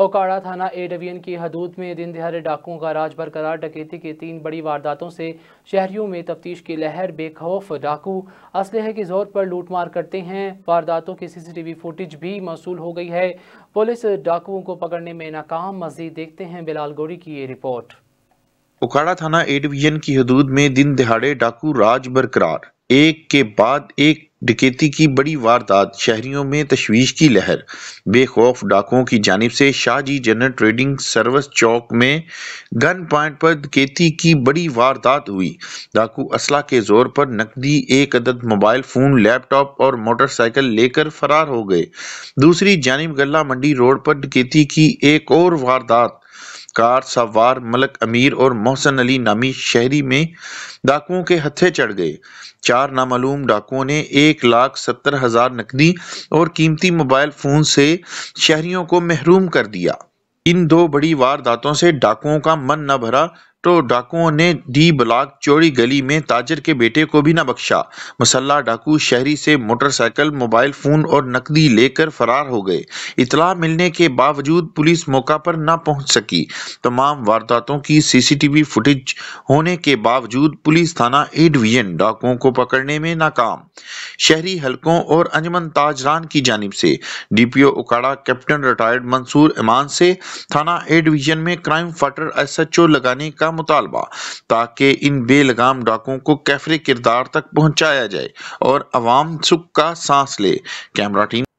ओकाड़ा थाना A division की हदूद में दिन दिहाड़े डाकुओं का राज बरकरार डकैती के तीन बड़ी वारदातों से शहरियों में तफ्तीश की लहर बेखौफ डाकू असलहे के जोर पर लूटमार करते हैं वारदातों की सीसीटीवी फुटेज भी मौसू हो गई है पुलिस डाकुओं को पकड़ने में नाकाम मजीद देखते हैं बिलाल गोरी की ये रिपोर्ट ओकाड़ा थाना ए डिवीजन की हदूद में दिन दिहाड़े डाकू राज बरकरार एक के बाद एक डकैती की बड़ी वारदात शहरियों में तशवीश की लहर बेखौफ डाकुओं की जानब से शाहजी जनरल ट्रेडिंग सर्विस चौक में गन पॉइंट पर डकैती की बड़ी वारदात हुई डाकू असला के जोर पर नकदी एक अदद मोबाइल फ़ोन लैपटॉप और मोटरसाइकिल लेकर फरार हो गए दूसरी जानब गला मंडी रोड पर डकैती की एक और वारदात कार सवार मलक अमीर और मोहसन अली नामी शहरी में डाकुओं के हथे चढ़ गए चार नामालूम डाकुओं ने एक लाख सत्तर हजार नकदी और कीमती मोबाइल फोन से शहरियों को महरूम कर दिया इन दो बड़ी वारदातों से डाकुओं का मन न भरा तो डाकुओं ने डी ब्लॉक चोरी गली में ताजर के बेटे को भी न बख्शा मुसल्ला डाकू शहरी से मोटरसाइकिल मोबाइल फ़ोन और नकदी लेकर फरार हो गए इतला मिलने के बावजूद पुलिस मौका पर न पहुंच सकी तमाम वारदातों की सीसीटीवी फुटेज होने के बावजूद पुलिस थाना ए डिवीजन डाकुओं को पकड़ने में नाकाम शहरी हलकों और अंजमन ताजरान की जानब से DPO Okara captain retired Mansoor Iman से थाना ए डिवीजन में क्राइम फाटर एस लगाने का का मुतालबा ताकि इन बेलगाम डाकुओं को कैफरी किरदार तक पहुंचाया जाए और अवाम सुख का सांस ले कैमरा टीम